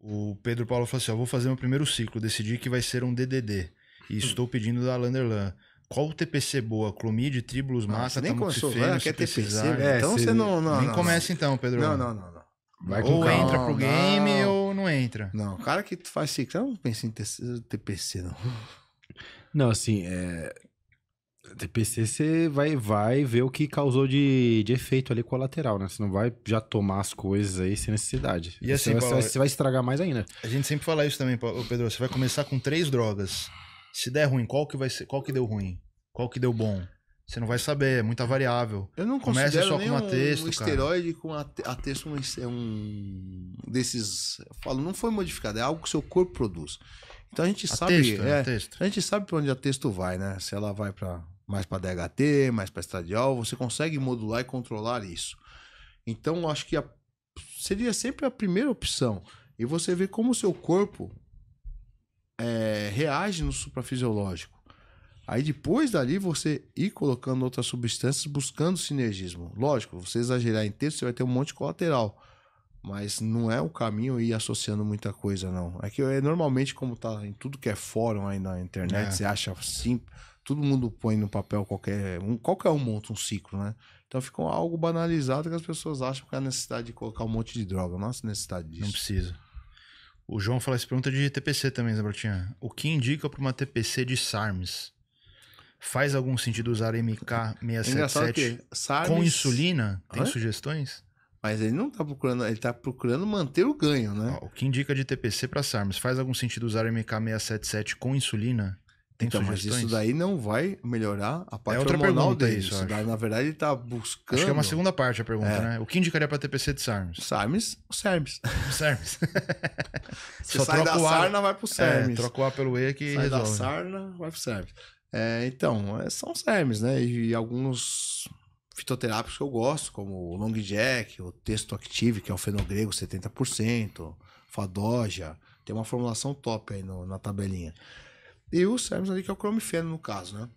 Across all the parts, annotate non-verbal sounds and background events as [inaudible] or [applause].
o Pedro Paulo falou assim: ó, vou fazer meu primeiro ciclo, decidi que vai ser um DDD. E hum. estou pedindo da Landerlan. Qual o TPC boa? Clomide, tribulus, ah, massa, nem tamoxifeno, quer TPC, é, então você não, não... Nem não, começa então, Pedro. Não, não, não. não. Vai ou calma, entra pro game não. ou não entra. Não, o cara que faz ciclo, eu não pensa em TPC, não. Não, assim, é, TPC você vai, vai ver o que causou de, de efeito ali colateral, né? Você não vai já tomar as coisas aí sem necessidade. E assim, você, Paulo, vai, você vai estragar mais ainda. A gente sempre fala isso também, Pedro. Você vai começar com três drogas. Se der ruim, qual que vai ser, qual que deu ruim? Qual que deu bom? Você não vai saber, é muita variável. Eu não Começa só com a texto, um esteroide cara. com a, a texto é um desses, eu falo, não foi modificado, é algo que o seu corpo produz. Então a gente a sabe, texto, é, a, a gente sabe para onde a texto vai, né? Se ela vai para mais para DHT, mais para estradiol, você consegue modular e controlar isso. Então, acho que a, seria sempre a primeira opção. E você vê como o seu corpo é, reage no suprafisiológico. Aí depois dali você ir colocando outras substâncias buscando sinergismo. Lógico, você exagerar em texto, você vai ter um monte de colateral. Mas não é o caminho ir associando muita coisa, não. É que é, normalmente, como tá em tudo que é fórum aí na internet, é. você acha simples todo mundo põe no papel qualquer um, qualquer um monta um ciclo, né? Então fica algo banalizado que as pessoas acham que é a necessidade de colocar um monte de droga. Nossa, necessidade disso. Não precisa. O João fala essa pergunta de TPC também, Zé né, O que indica para uma TPC de SARMS? Faz algum sentido usar MK677 é Sarmes... com insulina? Tem Hã? sugestões? Mas ele não está procurando, ele está procurando manter o ganho, né? Ó, o que indica de TPC para SARMS? Faz algum sentido usar MK677 com insulina? Tem então, sugestões? mas isso daí não vai melhorar a é parte é outra hormonal pergunta, dele. Isso, isso daí, na verdade, ele está buscando... Acho que é uma segunda parte a pergunta, é. né? O que indicaria para TPC de SARMS? SARMS, o SARMS. SARMS. Você [laughs] Só sai da sarna, vai para o SARMS. É, troca o A pelo E que Sai resolve. da sarna, vai para o É, então, é, são SARMS, né? E, e alguns fitoterápicos que eu gosto, como o Long Jack, o texto Active, que é o fenogrego 70%, Fadoja. Tem uma formulação top aí no, na tabelinha. E o Samson ali, que é o cromifeno, no caso, né?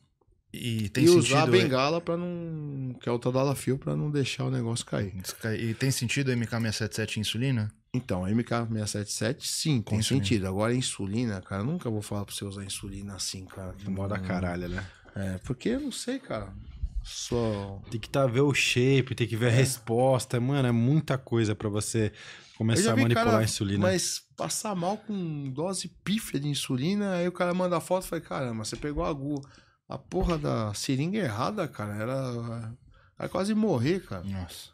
E tem e sentido, usar a é. bengala é... para não. que é o tal para não deixar o negócio cair. E tem sentido a MK677 insulina? Então, a MK677, sim, tem sentido. Agora, insulina, cara, nunca vou falar pra você usar insulina assim, cara, que hum. caralho, né? É, porque eu não sei, cara. Só. Tem que tá, ver o shape, tem que ver a é. resposta. Mano, é muita coisa para você começar a manipular cara, a insulina. Mas passar mal com dose pífia de insulina, aí o cara manda a foto e fala: caramba, você pegou a agulha. A porra da seringa errada, cara. Era. Vai quase morrer, cara. Nossa.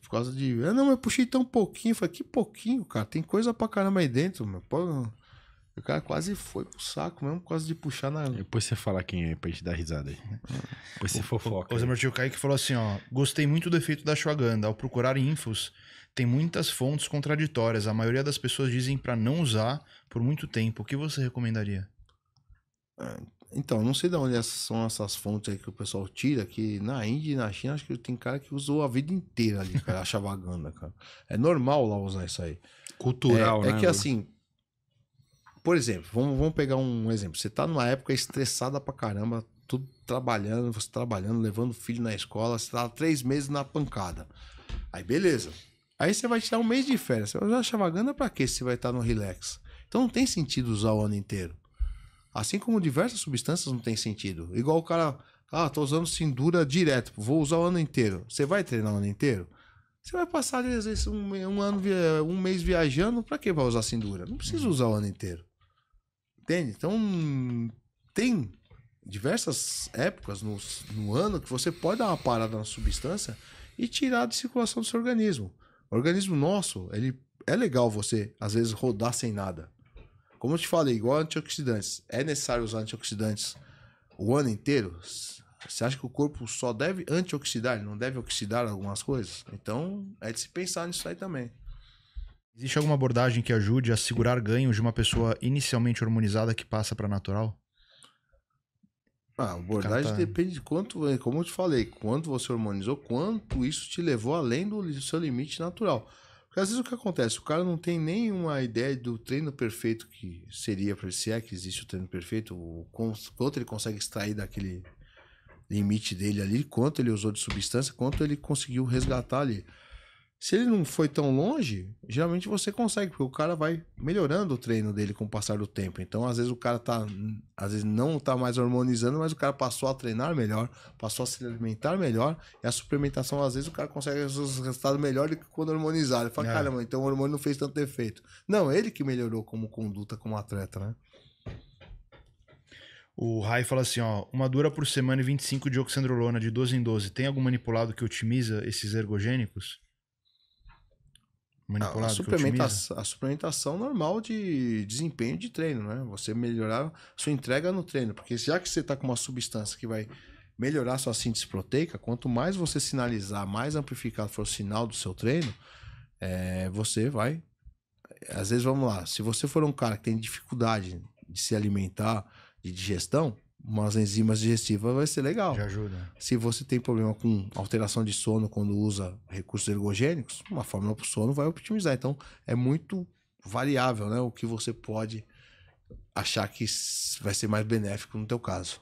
Por causa de. eu ah, não, mas puxei tão pouquinho. falei, que pouquinho, cara. Tem coisa pra caramba aí dentro, meu. Pô, o cara quase foi pro saco mesmo quase de puxar na. Depois você fala quem é pra gente dar risada aí. Depois você fofoca. O Zé Martinho Kaique falou assim: ó, gostei muito do efeito da Chuaganda. Ao procurar infos, tem muitas fontes contraditórias. A maioria das pessoas dizem para não usar por muito tempo. O que você recomendaria? É, então, não sei de onde são essas fontes aí que o pessoal tira, que na Índia e na China acho que tem cara que usou a vida inteira ali, cara, a chavaganda, cara. É normal lá usar isso aí. Cultural, é, é né? É que assim, por exemplo, vamos, vamos pegar um exemplo. Você tá numa época estressada pra caramba, tudo trabalhando, você trabalhando, levando o filho na escola, você tá três meses na pancada. Aí beleza. Aí você vai tirar um mês de férias. Você vai usar chavaganda pra quê você vai estar tá no relax? Então não tem sentido usar o ano inteiro. Assim como diversas substâncias não tem sentido. Igual o cara, ah, tô usando cindura direto, vou usar o ano inteiro. Você vai treinar o ano inteiro? Você vai passar, às vezes, um, um ano, um mês viajando, pra que vai usar cindura? Não precisa usar o ano inteiro. Entende? Então, tem diversas épocas no, no ano que você pode dar uma parada na substância e tirar de circulação do seu organismo. O organismo nosso, ele é legal você, às vezes, rodar sem nada. Como eu te falei, igual antioxidantes. É necessário usar antioxidantes o ano inteiro? Você acha que o corpo só deve antioxidar, não deve oxidar algumas coisas? Então, é de se pensar nisso aí também. Existe alguma abordagem que ajude a segurar ganhos de uma pessoa inicialmente hormonizada que passa para natural? Ah, a abordagem tá... depende de quanto, é, como eu te falei, quanto você hormonizou, quanto isso te levou além do seu limite natural. Porque às vezes o que acontece? O cara não tem nenhuma ideia do treino perfeito que seria para se é que existe o treino perfeito, o quanto ele consegue extrair daquele limite dele ali, quanto ele usou de substância, quanto ele conseguiu resgatar ali. Se ele não foi tão longe, geralmente você consegue, porque o cara vai melhorando o treino dele com o passar do tempo. Então, às vezes o cara tá, às vezes não tá mais harmonizando, mas o cara passou a treinar melhor, passou a se alimentar melhor, e a suplementação, às vezes o cara consegue os resultados melhores do que quando harmonizar. Ele fala, é. caramba, então o hormônio não fez tanto efeito. Não, ele que melhorou como conduta, como atleta, né? O Rai fala assim, ó, uma dura por semana e 25 de oxandrolona de 12 em 12. Tem algum manipulado que otimiza esses ergogênicos? manipulado? A, a suplementação, a suplementação normal de desempenho de treino, né? Você melhorar sua entrega no treino. Porque já que você está com uma substância que vai melhorar sua síntese proteica, quanto mais você sinalizar, mais amplificado for o sinal do seu treino, é, você vai. Às vezes, vamos lá, se você for um cara que tem dificuldade de se alimentar, de digestão, umas enzimas digestivas, vai ser legal. Já ajuda. Se você tem problema com alteração de sono quando usa recursos ergogênicos, uma fórmula para o sono vai optimizar. Então, é muito variável né, o que você pode achar que vai ser mais benéfico no teu caso.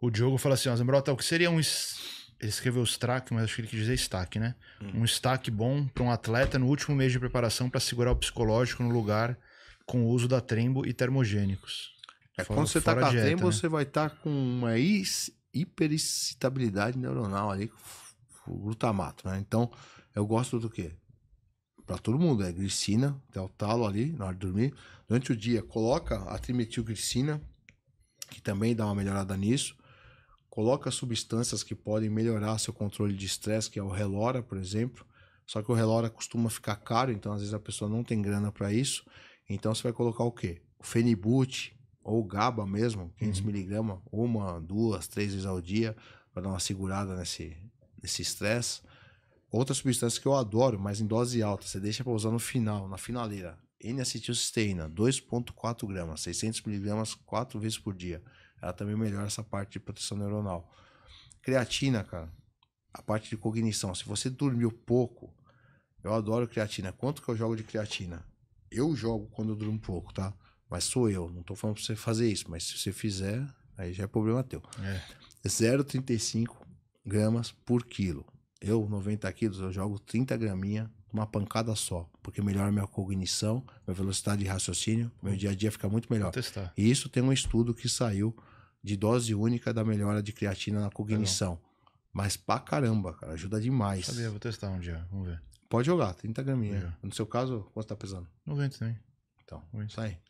O Diogo fala assim, Zambrota, o que seria um... Ele escreveu stack, mas acho que ele quis dizer stack, né? Hum. Um stack bom para um atleta no último mês de preparação para segurar o psicológico no lugar com o uso da trembo e termogênicos. É, fora, quando você tá com a dieta, né? você né? vai estar tá com uma hiperexcitabilidade neuronal ali, o glutamato, né? Então, eu gosto do quê? Pra todo mundo, é glicina, até o talo ali, na hora de dormir. Durante o dia, coloca a trimetilglicina, que também dá uma melhorada nisso. Coloca substâncias que podem melhorar seu controle de estresse, que é o Relora, por exemplo. Só que o Relora costuma ficar caro, então às vezes a pessoa não tem grana para isso. Então você vai colocar o quê? O Fenibut, ou GABA mesmo, 500 miligramas, uhum. uma, duas, três vezes ao dia, para dar uma segurada nesse nesse estresse. Outra substância que eu adoro, mas em dose alta, você deixa para usar no final, na finaleira. N-acetilcisteína, 2,4 gramas, 600 miligramas, quatro vezes por dia. Ela também melhora essa parte de proteção neuronal. Creatina, cara, a parte de cognição. Se você dormiu pouco, eu adoro creatina. Quanto que eu jogo de creatina? Eu jogo quando eu durmo pouco, tá? Mas sou eu, não estou falando para você fazer isso, mas se você fizer, aí já é problema teu. É. 0,35 gramas por quilo. Eu, 90 quilos, eu jogo 30 graminhas uma pancada só, porque melhora minha cognição, minha velocidade de raciocínio, meu dia a dia fica muito melhor. testar. E isso tem um estudo que saiu de dose única da melhora de creatina na cognição. Tá mas pra caramba, cara, ajuda demais. Sabia, vou testar um dia, vamos ver. Pode jogar, 30 graminhas. No seu caso, quanto tá pesando? 90 também. Então, 90. sai.